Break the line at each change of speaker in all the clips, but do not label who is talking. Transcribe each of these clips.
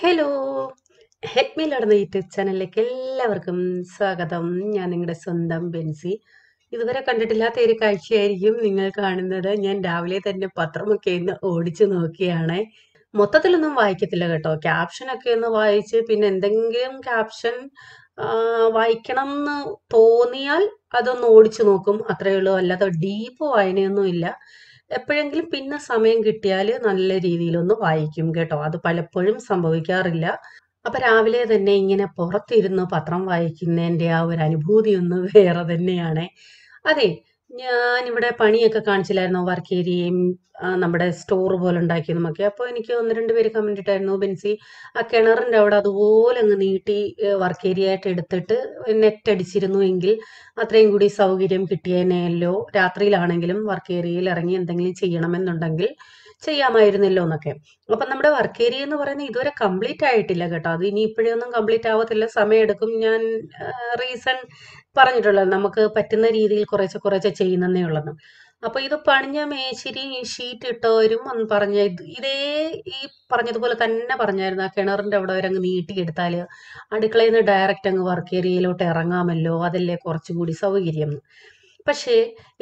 hello ഹെഡ് മീൽ നടന്ന യൂട്യൂബ് ചാനലിലേക്ക് എല്ലാവർക്കും സ്വാഗതം ഞാൻ നിങ്ങളുടെ സ്വന്തം ബെൻസി ഇതുവരെ കണ്ടിട്ടില്ലാത്ത ഒരു കാഴ്ചയായിരിക്കും നിങ്ങൾ കാണുന്നത് ഞാൻ രാവിലെ തന്നെ പത്രമൊക്കെ ഇന്ന് ഓടിച്ചു നോക്കിയാണ് മൊത്തത്തിലൊന്നും വായിക്കത്തില്ല കേട്ടോ ക്യാപ്ഷനൊക്കെ ഒന്ന് വായിച്ച് പിന്നെ എന്തെങ്കിലും ക്യാപ്ഷൻ വായിക്കണം എന്ന് തോന്നിയാൽ അതൊന്ന് ഓടിച്ചു നോക്കും അത്രയേ ഉള്ളൂ അല്ലാതെ ഡീപ്പ് വായനയൊന്നും ഇല്ല എപ്പോഴെങ്കിലും പിന്നെ സമയം കിട്ടിയാൽ നല്ല രീതിയിലൊന്ന് വായിക്കും കേട്ടോ അത് പലപ്പോഴും സംഭവിക്കാറില്ല അപ്പം രാവിലെ തന്നെ ഇങ്ങനെ പുറത്തിരുന്ന് പത്രം വായിക്കുന്നതിൻ്റെ ആ ഒരു അനുഭൂതി ഒന്ന് വേറെ തന്നെയാണ് അതെ ഞാൻ ഇവിടെ പണിയൊക്കെ കാണിച്ചില്ലായിരുന്നു വർക്ക് ഏരിയയും നമ്മുടെ സ്റ്റോർ പോലെ ഉണ്ടാക്കിയതുമൊക്കെ അപ്പോൾ എനിക്ക് ഒന്ന് രണ്ട് പേര് കമന്റ് ഇട്ടായിരുന്നു ബെൻസി ആ കിണറിന്റെ അവിടെ അതുപോലെ അങ്ങ് നീട്ടി വർക്ക് ഏരിയ ആയിട്ട് എടുത്തിട്ട് നെറ്റ് അടിച്ചിരുന്നു എങ്കിൽ അത്രയും കൂടി സൗകര്യം കിട്ടിയതിനെയല്ലോ രാത്രിയിലാണെങ്കിലും വർക്ക് ഏരിയയിൽ ഇറങ്ങി എന്തെങ്കിലും ചെയ്യണമെന്നുണ്ടെങ്കിൽ ചെയ്യാമായിരുന്നല്ലോ എന്നൊക്കെ അപ്പൊ നമ്മുടെ വർക്ക് ഏരിയ എന്ന് പറയുന്നത് ഇതുവരെ കംപ്ലീറ്റ് ആയിട്ടില്ല കേട്ടോ അത് ഇനി ഇപ്പോഴൊന്നും കംപ്ലീറ്റ് ആവത്തില്ല സമയം എടുക്കും ഞാൻ റീസൺ പറഞ്ഞിട്ടുള്ളത് നമുക്ക് പറ്റുന്ന രീതിയിൽ കുറേശ്ശെ കുറേശ്ശെ ചെയ്യുന്നേ ഉള്ളത് അപ്പോൾ ഇത് പണിഞ്ഞ മേശിരി ഷീറ്റ് ഇട്ടവരും ഒന്ന് പറഞ്ഞ ഇതേ ഈ പറഞ്ഞതുപോലെ തന്നെ പറഞ്ഞായിരുന്നു ആ കിണറിന്റെ അവിടെ വരെ അങ്ങ് നീട്ടിയെടുത്താൽ അടുക്കളയിൽ നിന്ന് ഡയറക്റ്റ് അങ്ങ് വർക്ക് ഏരിയയിലോട്ട് ഇറങ്ങാമല്ലോ അതല്ലേ കുറച്ചുകൂടി സൗകര്യം പക്ഷേ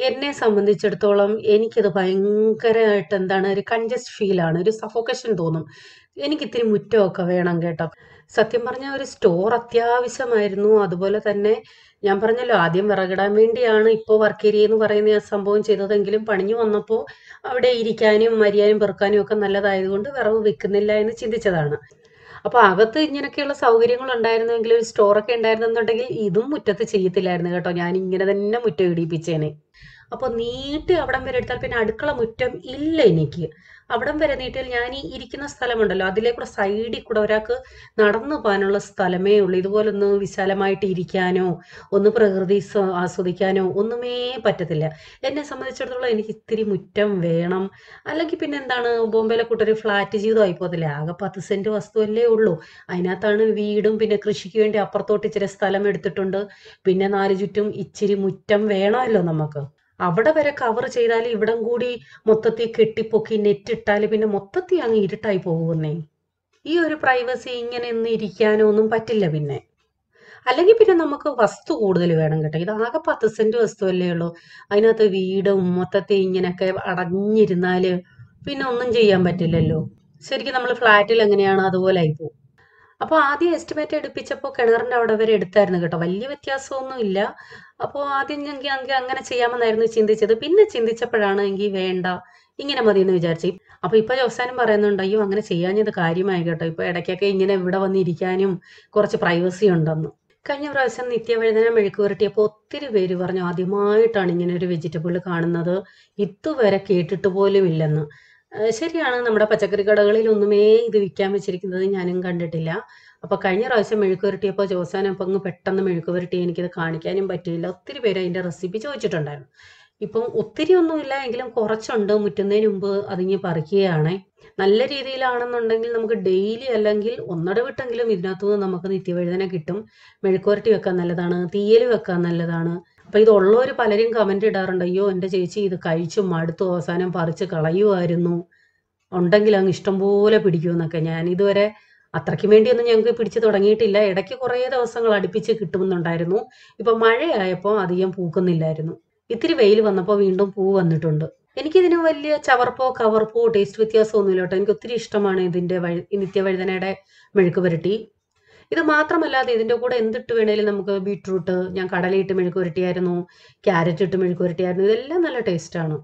എന്നെ സംബന്ധിച്ചിടത്തോളം എനിക്കത് ഭയങ്കരമായിട്ട് എന്താണ് ഒരു കൺജസ്റ്റ് ആണ് ഒരു സഫോക്കേഷൻ തോന്നും ഇത്തിരി മുറ്റമൊക്കെ വേണം കേട്ടോ സത്യം പറഞ്ഞാൽ ഒരു സ്റ്റോർ അത്യാവശ്യമായിരുന്നു അതുപോലെ തന്നെ ഞാൻ പറഞ്ഞല്ലോ ആദ്യം വിറകിടാൻ വേണ്ടിയാണ് ഇപ്പോൾ വർക്ക് എന്ന് പറയുന്ന ആ സംഭവം ചെയ്തതെങ്കിലും പണിഞ്ഞു വന്നപ്പോൾ അവിടെ ഇരിക്കാനും മരിയാനും പെറുക്കാനും ഒക്കെ നല്ലതായതുകൊണ്ട് വിറവ് വെക്കുന്നില്ല എന്ന് ചിന്തിച്ചതാണ് അപ്പോൾ അകത്ത് ഇങ്ങനെയൊക്കെയുള്ള സൗകര്യങ്ങൾ ഉണ്ടായിരുന്നെങ്കിൽ ഒരു സ്റ്റോറൊക്കെ ഉണ്ടായിരുന്നുണ്ടെങ്കിൽ ഇതും മുറ്റത്ത് ചെയ്യത്തില്ലായിരുന്നു കേട്ടോ ഞാൻ ഇങ്ങനെ തന്നെ മുറ്റം ഇടിപ്പിച്ചേനെ അപ്പോൾ നീട്ടി അവിടം വരെ എടുത്താൽ പിന്നെ അടുക്കള മുറ്റം ഇല്ല എനിക്ക് അവിടം വരെ നീട്ടിയാൽ ഞാൻ ഈ ഇരിക്കുന്ന സ്ഥലമുണ്ടല്ലോ അതിലെ കൂടെ സൈഡിൽ കൂടെ ഒരാൾക്ക് നടന്നു പോകാനുള്ള സ്ഥലമേ ഉള്ളൂ ഇതുപോലെ ഒന്ന് വിശാലമായിട്ട് ഇരിക്കാനോ ഒന്ന് പ്രകൃതി ആസ്വദിക്കാനോ ഒന്നുമേ പറ്റത്തില്ല എന്നെ സംബന്ധിച്ചിടത്തോളം എനിക്ക് ഇത്തിരി മുറ്റം വേണം അല്ലെങ്കിൽ പിന്നെ എന്താണ് ബോംബെയിലെ കൂട്ടൊരു ഫ്ലാറ്റ് ജീവിതം പോകത്തില്ലേ ആകെ പത്ത് സെന്റ് വസ്തുവല്ലേ ഉള്ളൂ അതിനകത്താണ് വീടും പിന്നെ കൃഷിക്ക് വേണ്ടി അപ്പുറത്തോട്ട് ഇച്ചിരി സ്ഥലം എടുത്തിട്ടുണ്ട് പിന്നെ നാല് ചുറ്റും ഇച്ചിരി മുറ്റം വേണമല്ലോ നമുക്ക് അവിടെ വരെ കവർ ചെയ്താൽ ഇവിടം കൂടി മൊത്തത്തിൽ കെട്ടിപ്പൊക്കി ഇട്ടാൽ പിന്നെ മൊത്തത്തിൽ അങ്ങ് ഇരുട്ടായി പോകുന്നേ ഈ ഒരു പ്രൈവസി ഇങ്ങനെ ഒന്നും ഇരിക്കാനോ ഒന്നും പറ്റില്ല പിന്നെ അല്ലെങ്കിൽ പിന്നെ നമുക്ക് വസ്തു കൂടുതൽ വേണം കേട്ടോ ഇത് ആകെ പത്ത് സെന്റ് വസ്തു അല്ലേ ഉള്ളൂ അതിനകത്ത് വീടും മൊത്തത്തിൽ ഇങ്ങനെയൊക്കെ അടഞ്ഞിരുന്നാല് പിന്നെ ഒന്നും ചെയ്യാൻ പറ്റില്ലല്ലോ ശരിക്കും നമ്മൾ ഫ്ലാറ്റിൽ എങ്ങനെയാണോ അതുപോലെ ആയി പോകും അപ്പോൾ ആദ്യം എസ്റ്റിമേറ്റ് എടുപ്പിച്ചപ്പോൾ കിണറിൻ്റെ അവിടെ വരെ എടുത്തായിരുന്നു കേട്ടോ വലിയ വ്യത്യാസമൊന്നും ഇല്ല അപ്പോൾ ആദ്യം ഞങ്ങൾക്ക് ഞങ്ങൾക്ക് അങ്ങനെ ചെയ്യാമെന്നായിരുന്നു ചിന്തിച്ചത് പിന്നെ ചിന്തിച്ചപ്പോഴാണ് എങ്കിൽ വേണ്ട ഇങ്ങനെ മതി എന്ന് വിചാരിച്ചു അപ്പോൾ ഇപ്പോൾ ജോസാനും പറയുന്നുണ്ട് അയ്യോ അങ്ങനെ ചെയ്യാഞ്ഞത് കാര്യമായി കേട്ടോ ഇപ്പോൾ ഇടയ്ക്കൊക്കെ ഇങ്ങനെ ഇവിടെ വന്നിരിക്കാനും കുറച്ച് പ്രൈവസി ഉണ്ടെന്ന് കഴിഞ്ഞ പ്രാവശ്യം നിത്യവഴുതന മെഴുക്ക് പുരട്ടിയപ്പോൾ ഒത്തിരി പേര് പറഞ്ഞു ആദ്യമായിട്ടാണ് ഇങ്ങനെ ഒരു വെജിറ്റബിൾ കാണുന്നത് ഇതുവരെ കേട്ടിട്ട് പോലും ഇല്ലെന്ന് ശരിയാണ് നമ്മുടെ പച്ചക്കറി കടകളിൽ ഒന്നുമേ ഇത് വിൽക്കാൻ വെച്ചിരിക്കുന്നത് ഞാനും കണ്ടിട്ടില്ല അപ്പോൾ കഴിഞ്ഞ പ്രാവശ്യം മെഴുക്ക് പുരട്ടിയപ്പോൾ ജോസാൻ അപ്പം അങ്ങ് പെട്ടെന്ന് മെഴുക്ക് പുരട്ടി എനിക്കത് കാണിക്കാനും പറ്റിയില്ല ഒത്തിരി പേര് അതിന്റെ റെസിപ്പി ചോദിച്ചിട്ടുണ്ടായിരുന്നു ഇപ്പം ഒത്തിരി ഒന്നുമില്ല എങ്കിലും കുറച്ചുണ്ട് മുറ്റുന്നതിന് മുമ്പ് അതിങ്ങി പറിക്കുകയാണ് നല്ല രീതിയിലാണെന്നുണ്ടെങ്കിൽ നമുക്ക് ഡെയിലി അല്ലെങ്കിൽ ഒന്നട വിട്ടെങ്കിലും ഇതിനകത്തുനിന്ന് നമുക്ക് നിത്യവഴുതന കിട്ടും മെഴുക്കുവരട്ടി വെക്കാൻ നല്ലതാണ് തീയൽ വെക്കാൻ നല്ലതാണ് അപ്പം ഇതുള്ളവർ പലരും കമൻ്റ് ഇടാറുണ്ട് അയ്യോ എൻ്റെ ചേച്ചി ഇത് കഴിച്ചു മടുത്തു അവസാനം പറിച്ച് കളയുമായിരുന്നു ഉണ്ടെങ്കിൽ അങ്ങ് ഇഷ്ടംപോലെ പിടിക്കുമെന്നൊക്കെ ഞാൻ ഇതുവരെ അത്രയ്ക്ക് വേണ്ടിയൊന്നും ഞങ്ങൾക്ക് പിടിച്ചു തുടങ്ങിയിട്ടില്ല ഇടയ്ക്ക് കുറേ ദിവസങ്ങൾ അടുപ്പിച്ച് കിട്ടുമെന്നുണ്ടായിരുന്നു ഇപ്പം മഴയായപ്പോൾ അധികം പൂക്കുന്നില്ലായിരുന്നു ഇത്തിരി വെയിൽ വന്നപ്പോൾ വീണ്ടും പൂ വന്നിട്ടുണ്ട് എനിക്കിതിന് വലിയ ചവർപ്പോ കവർപ്പോ ടേസ്റ്റ് വ്യത്യാസമൊന്നുമില്ല കേട്ടോ എനിക്ക് ഒത്തിരി ഇഷ്ടമാണ് ഇതിൻ്റെ വഴി നിത്യവഴുതനയുടെ മെഴുക്ക് പുരട്ടി ഇത് മാത്രമല്ലാതെ ഇതിൻ്റെ കൂടെ എന്തിട്ട് വേണേലും നമുക്ക് ബീട്രൂട്ട് ഞാൻ കടലയിട്ട് മെഴുക്കുരട്ടിയായിരുന്നു ക്യാരറ്റ് ഇട്ട് മെഴുക്കുരട്ടിയായിരുന്നു ഇതെല്ലാം നല്ല ടേസ്റ്റാണ്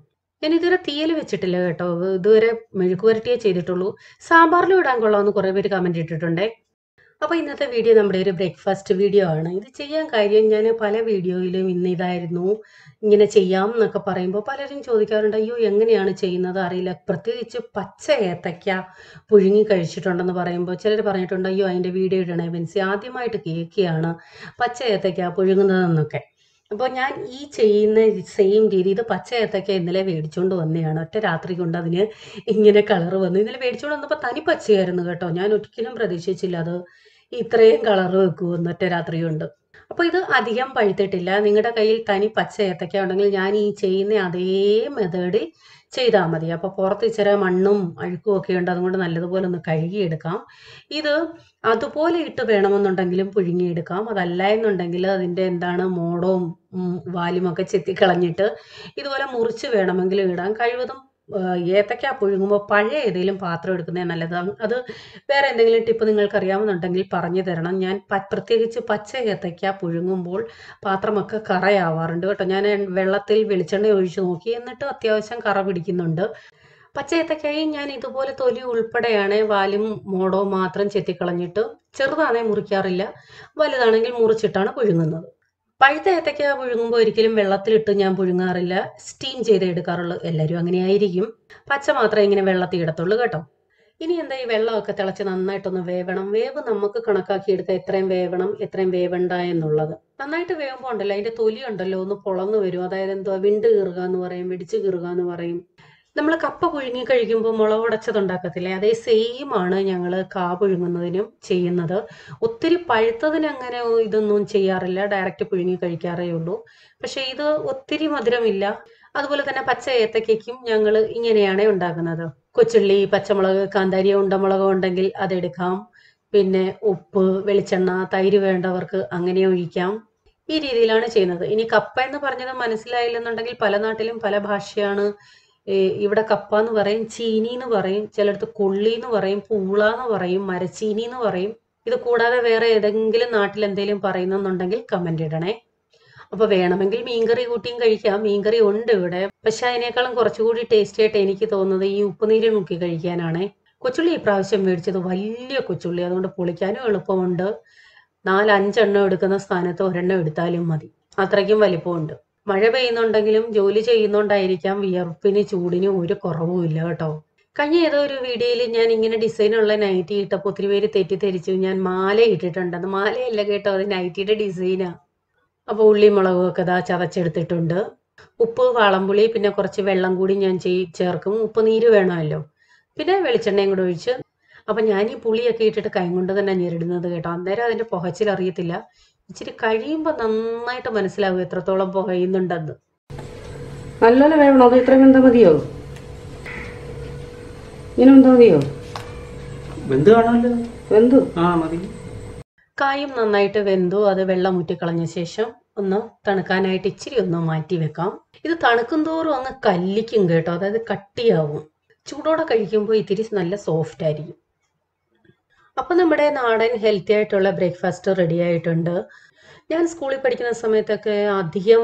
ഞാൻ ഇതുവരെ തീയൽ വെച്ചിട്ടില്ല കേട്ടോ ഇതുവരെ മെഴുക്കുപുരട്ടിയേ ചെയ്തിട്ടുള്ളൂ സാമ്പാറിലും ഇടാൻ കൊള്ളാമെന്ന് കുറേ പേര് കമൻറ്റ് ഇട്ടിട്ടുണ്ടേ അപ്പോൾ ഇന്നത്തെ വീഡിയോ നമ്മുടെ ഒരു ബ്രേക്ക്ഫാസ്റ്റ് വീഡിയോ ആണ് ഇത് ചെയ്യാൻ കാര്യം ഞാൻ പല വീഡിയോയിലും ഇന്ന് ഇതായിരുന്നു ഇങ്ങനെ ചെയ്യാം എന്നൊക്കെ പറയുമ്പോൾ പലരും ചോദിക്കാറുണ്ട് അയ്യോ എങ്ങനെയാണ് ചെയ്യുന്നത് അറിയില്ല പ്രത്യേകിച്ച് പച്ച ഏത്തയ്ക്ക പുഴുങ്ങി കഴിച്ചിട്ടുണ്ടെന്ന് പറയുമ്പോൾ ചിലർ പറഞ്ഞിട്ടുണ്ട് അയ്യോ അതിൻ്റെ വീഡിയോ ഇടണേ മീൻസ് ആദ്യമായിട്ട് കേൾക്കുകയാണ് പച്ച ഏത്തയ്ക്ക പുഴുങ്ങുന്നതെന്നൊക്കെ അപ്പോൾ ഞാൻ ഈ ചെയ്യുന്ന സെയിം രീതി ഇത് ഏത്തയ്ക്ക ഇന്നലെ മേടിച്ചുകൊണ്ട് വന്നതാണ് ഒറ്റ രാത്രി കൊണ്ട് അതിന് ഇങ്ങനെ കളർ വന്നു ഇന്നലെ മേടിച്ചുകൊണ്ട് വന്നപ്പോൾ തനി പച്ചയായിരുന്നു കേട്ടോ ഞാൻ ഒരിക്കലും പ്രതീക്ഷിച്ചില്ല അത് ഇത്രയും കളർ വെക്കുമോ ഒന്നൊറ്റ രാത്രിയുണ്ട് അപ്പോൾ ഇത് അധികം പഴുത്തിട്ടില്ല നിങ്ങളുടെ കയ്യിൽ തനി പച്ച ഏത്തക്ക ഉണ്ടെങ്കിൽ ഞാൻ ഈ ചെയ്യുന്ന അതേ മെത്തേഡിൽ ചെയ്താൽ മതി അപ്പോൾ പുറത്ത് ഇച്ചിരി മണ്ണും അഴുക്കും ഒക്കെ ഉണ്ട് അതുകൊണ്ട് നല്ലതുപോലെ ഒന്ന് കഴുകിയെടുക്കാം ഇത് അതുപോലെ ഇട്ട് വേണമെന്നുണ്ടെങ്കിലും പുഴുങ്ങിയെടുക്കാം അതല്ല എന്നുണ്ടെങ്കിൽ അതിൻ്റെ എന്താണ് മോടവും വാലുമൊക്കെ ചെത്തിക്കളഞ്ഞിട്ട് ഇതുപോലെ മുറിച്ച് വേണമെങ്കിലും ഇടാം കഴിവതും ഏത്തക്ക പുഴുങ്ങുമ്പോൾ പഴയ ഏതെങ്കിലും പാത്രം എടുക്കുന്നത് നല്ലതാണ് അത് വേറെ എന്തെങ്കിലും ടിപ്പ് നിങ്ങൾക്ക് അറിയാമെന്നുണ്ടെങ്കിൽ പറഞ്ഞു തരണം ഞാൻ പ്രത്യേകിച്ച് പച്ച ഏത്തക്ക പുഴുങ്ങുമ്പോൾ പാത്രമൊക്കെ കറയാവാറുണ്ട് കേട്ടോ ഞാൻ വെള്ളത്തിൽ വെളിച്ചെണ്ണ ഒഴിച്ചു നോക്കി എന്നിട്ട് അത്യാവശ്യം കറ പിടിക്കുന്നുണ്ട് പച്ച ഏത്തക്കായി ഞാൻ ഇതുപോലെ തൊലി ഉൾപ്പെടെയാണ് വാലും മോടോ മാത്രം ചെത്തിക്കളഞ്ഞിട്ട് ചെറുതാണെങ്കിൽ മുറിക്കാറില്ല വലുതാണെങ്കിൽ മുറിച്ചിട്ടാണ് പുഴുങ്ങുന്നത് പഴുത്ത ഏത്തയ്ക്ക പുഴുങ്ങുമ്പോൾ ഒരിക്കലും വെള്ളത്തിലിട്ട് ഞാൻ പുഴുങ്ങാറില്ല സ്റ്റീം ചെയ്ത് എടുക്കാറുള്ളൂ എല്ലാവരും അങ്ങനെയായിരിക്കും പച്ച മാത്രമേ ഇങ്ങനെ വെള്ളത്തിൽ ഇടത്തുള്ളൂ കേട്ടോ ഇനി എന്താ ഈ വെള്ളമൊക്കെ തിളച്ച് നന്നായിട്ടൊന്ന് വേവണം വേവ് നമുക്ക് കണക്കാക്കി എടുക്കുക എത്രയും വേവണം എത്രയും വേവണ്ട എന്നുള്ളത് നന്നായിട്ട് വേവുമ്പോൾ ഉണ്ടല്ലോ അതിന്റെ തൊലി ഉണ്ടല്ലോ ഒന്ന് പുളന്ന് വരും അതായത് എന്തുവാ വിണ്ട് കീറുക എന്ന് പറയും വെടിച്ച് കീറുക എന്ന് പറയും നമ്മൾ കപ്പ പുഴുങ്ങി കഴിക്കുമ്പോൾ മുളകുടച്ചത് ഉണ്ടാക്കത്തില്ലേ അതേ സെയിം ആണ് ഞങ്ങൾ കാ പുഴുങ്ങുന്നതിനും ചെയ്യുന്നത് ഒത്തിരി പഴുത്തതിന് അങ്ങനെ ഇതൊന്നും ചെയ്യാറില്ല ഡയറക്റ്റ് പുഴുങ്ങി കഴിക്കാറേ ഉള്ളൂ പക്ഷേ ഇത് ഒത്തിരി മധുരമില്ല അതുപോലെ തന്നെ പച്ച ഏത്തക്കും ഞങ്ങൾ ഇങ്ങനെയാണ് ഉണ്ടാക്കുന്നത് കൊച്ചുള്ളി പച്ചമുളക് കാന്താരി ഉണ്ടമുളക് ഉണ്ടെങ്കിൽ അതെടുക്കാം പിന്നെ ഉപ്പ് വെളിച്ചെണ്ണ തൈര് വേണ്ടവർക്ക് അങ്ങനെ ഒഴിക്കാം ഈ രീതിയിലാണ് ചെയ്യുന്നത് ഇനി കപ്പ എന്ന് പറഞ്ഞത് മനസ്സിലായില്ലെന്നുണ്ടെങ്കിൽ പല നാട്ടിലും പല ഭാഷയാണ് ഇവിടെ കപ്പ എന്ന് പറയും ചീനി എന്ന് പറയും ചിലടത്ത് കൊള്ളി എന്ന് പറയും പൂള എന്ന് പറയും മരച്ചീനി എന്ന് പറയും ഇത് കൂടാതെ വേറെ ഏതെങ്കിലും നാട്ടിൽ എന്തെങ്കിലും പറയുന്നുണ്ടെങ്കിൽ കമന്റ് ഇടണേ അപ്പൊ വേണമെങ്കിൽ മീൻകറി കൂട്ടിയും കഴിക്കാം മീൻകറി ഉണ്ട് ഇവിടെ പക്ഷെ അതിനേക്കാളും കുറച്ചുകൂടി ടേസ്റ്റി ആയിട്ട് എനിക്ക് തോന്നുന്നത് ഈ ഉപ്പുനീര് മുക്കി കഴിക്കാനാണേ കൊച്ചുള്ളി ഇപ്രാവശ്യം മേടിച്ചത് വലിയ കൊച്ചുള്ളി അതുകൊണ്ട് പൊളിക്കാനും എളുപ്പമുണ്ട് നാലഞ്ചെണ്ണം എടുക്കുന്ന സ്ഥാനത്ത് ഒരെണ്ണം എടുത്താലും മതി അത്രയ്ക്കും വലിപ്പമുണ്ട് മഴ പെയ്യുന്നുണ്ടെങ്കിലും ജോലി ചെയ്യുന്നുണ്ടായിരിക്കാം വിയർപ്പിന് ചൂടിന് ഒരു കുറവുമില്ല കേട്ടോ കഴിഞ്ഞ ഏതോ ഒരു വീഡിയോയിൽ ഞാൻ ഇങ്ങനെ ഡിസൈനുള്ള നൈറ്റി ഇട്ടപ്പോൾ ഒത്തിരി പേര് തെറ്റിദ്ധരിച്ചു ഞാൻ മാല ഇട്ടിട്ടുണ്ടെന്ന് മാലയല്ല കേട്ടോ അത് നൈറ്റിയുടെ ഡിസൈനാ അപ്പോൾ ഉള്ളിമുളകും ഒക്കെ ഇതാ ചതച്ചെടുത്തിട്ടുണ്ട് ഉപ്പ് വളംപുളി പിന്നെ കുറച്ച് വെള്ളം കൂടി ഞാൻ ചേർക്കും ഉപ്പ് നീര് വേണമല്ലോ പിന്നെ വെളിച്ചെണ്ണയും കൂടെ ഒഴിച്ച് അപ്പം ഞാൻ ഈ പുളിയൊക്കെ ഇട്ടിട്ട് കൈകൊണ്ട് തന്നെ ഞെരിടുന്നത് കേട്ടോ അന്നേരം അതിൻ്റെ പുകച്ചിൽ ഇച്ചിരി കഴിയുമ്പോൾ നന്നായിട്ട് മനസ്സിലാവും എത്രത്തോളം പോയുന്നുണ്ടെന്ന് നല്ലോലെ വേണോ അതോ ഇത്ര വെന്ത മതിയോ ഇങ്ങനെ വെന്ത മതിയോ വെന്തു ആ മതി കായും നന്നായിട്ട് വെന്തു അത് വെള്ളം ഊറ്റിക്കളഞ്ഞ ശേഷം ഒന്ന് തണുക്കാനായിട്ട് ഇച്ചിരി ഒന്ന് മാറ്റി വെക്കാം ഇത് തണുക്കും തോറും അങ്ങ് കല്ലിക്കും കേട്ടോ അതായത് കട്ടിയാവും ചൂടോടെ കഴിക്കുമ്പോൾ ഇത്തിരി നല്ല സോഫ്റ്റ് ആയിരിക്കും അപ്പൊ നമ്മുടെ നാടൻ ഹെൽത്തി ആയിട്ടുള്ള ബ്രേക്ക്ഫാസ്റ്റ് റെഡി ആയിട്ടുണ്ട് ഞാൻ സ്കൂളിൽ പഠിക്കുന്ന സമയത്തൊക്കെ അധികം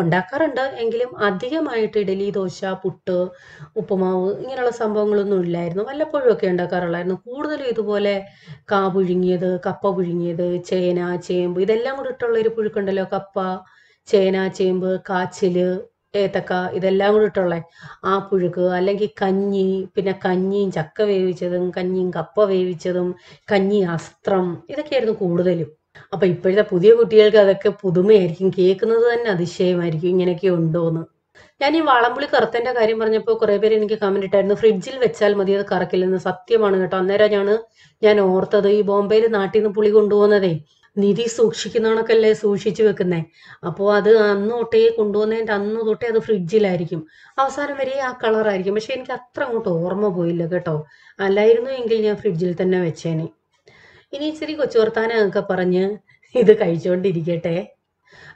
ഉണ്ടാക്കാറുണ്ട് എങ്കിലും അധികമായിട്ട് ഇഡലി ദോശ പുട്ട് ഉപ്പുമാവ് ഇങ്ങനെയുള്ള സംഭവങ്ങളൊന്നും ഇല്ലായിരുന്നു വല്ലപ്പോഴും ഒക്കെ ഉണ്ടാക്കാറുള്ളായിരുന്നു കൂടുതലും ഇതുപോലെ കാ പുഴുങ്ങിയത് കപ്പ പുഴുങ്ങിയത് ചേന ചേമ്പ് ഇതെല്ലാം കൂടെ ഒരു പുഴുക്കുണ്ടല്ലോ കപ്പ ചേന ചേമ്പ് കാച്ചില് ഏത്തക്ക ഇതെല്ലാം കൂടി ഇട്ടുള്ളേ ആ പുഴുക്ക് അല്ലെങ്കിൽ കഞ്ഞി പിന്നെ കഞ്ഞിയും ചക്ക വേവിച്ചതും കഞ്ഞിയും കപ്പ വേവിച്ചതും കഞ്ഞി അസ്ത്രം ഇതൊക്കെയായിരുന്നു കൂടുതലും അപ്പൊ ഇപ്പോഴത്തെ പുതിയ കുട്ടികൾക്ക് അതൊക്കെ പുതുമയായിരിക്കും കേൾക്കുന്നത് തന്നെ അതിശയമായിരിക്കും ഇങ്ങനെയൊക്കെ ഉണ്ടോന്ന് ഞാൻ ഈ വളംപുളി കറുത്തന്റെ കാര്യം പറഞ്ഞപ്പോൾ കുറേ പേര് എനിക്ക് കമന്റ് ഇട്ടായിരുന്നു ഫ്രിഡ്ജിൽ വെച്ചാൽ മതി അത് കറക്കില്ലെന്ന് സത്യമാണ് കേട്ടോ അന്നേരം ഞാൻ ഞാൻ ഓർത്തത് ഈ ബോംബെയിൽ നാട്ടിൽ നിന്ന് പുളി കൊണ്ടുപോകുന്നതേ നിധി കണക്കല്ലേ സൂക്ഷിച്ചു വെക്കുന്നേ അപ്പോൾ അത് അന്ന് തൊട്ടേ കൊണ്ടുവന്നതിൻ്റെ അന്ന് തൊട്ടേ അത് ഫ്രിഡ്ജിലായിരിക്കും അവസാനം വരെ ആ കളറായിരിക്കും പക്ഷെ എനിക്ക് അത്ര അങ്ങോട്ട് ഓർമ്മ പോയില്ല കേട്ടോ അല്ലായിരുന്നു എങ്കിൽ ഞാൻ ഫ്രിഡ്ജിൽ തന്നെ വെച്ചേനെ ഇനി ഇച്ചിരി വർത്താനൊക്കെ പറഞ്ഞ് ഇത് കഴിച്ചുകൊണ്ടിരിക്കട്ടെ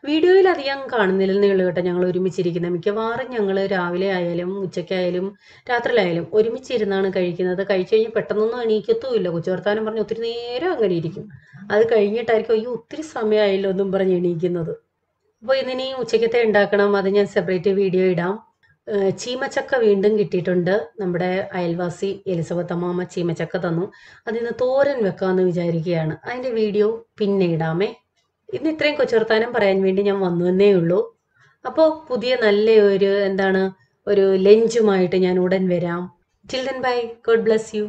വീഡിയോയിൽ അധികം കാണുന്നില്ലെന്ന് കേട്ടോ ഞങ്ങൾ ഒരുമിച്ചിരിക്കുന്നത് മിക്കവാറും ഞങ്ങൾ രാവിലെ ആയാലും ഉച്ചയ്ക്കായാലും രാത്രിയിലായാലും ഒരുമിച്ചിരുന്നാണ് കഴിക്കുന്നത് കഴിച്ചു കഴിഞ്ഞാൽ പെട്ടെന്നൊന്നും എണീക്കത്തുമില്ല കൊച്ചുവർത്താനം പറഞ്ഞ് ഒത്തിരി നേരം അങ്ങനെ ഇരിക്കും അത് കഴിഞ്ഞിട്ടായിരിക്കും അയ്യോ ഒത്തിരി സമയമായില്ല ഒന്നും പറഞ്ഞ് എണീക്കുന്നത് അപ്പോൾ ഇതിനി ഉച്ചയ്ക്കത്തെ ഉണ്ടാക്കണം അത് ഞാൻ സെപ്പറേറ്റ് വീഡിയോ ഇടാം ചീമച്ചക്ക വീണ്ടും കിട്ടിയിട്ടുണ്ട് നമ്മുടെ അയൽവാസി എലിസബത്ത് അമ്മാമ്മ ചീമച്ചക്ക തന്നു അതിന് തോരൻ വെക്കാമെന്ന് വിചാരിക്കുകയാണ് അതിൻ്റെ വീഡിയോ പിന്നെ ഇടാമേ ഇന്ന് ഇത്രയും കൊച്ചുവർത്താനം പറയാൻ വേണ്ടി ഞാൻ വന്നു തന്നേ ഉള്ളൂ അപ്പോ പുതിയ നല്ല ഒരു എന്താണ് ഒരു ലഞ്ചുമായിട്ട് ഞാൻ ഉടൻ വരാം children bye God bless U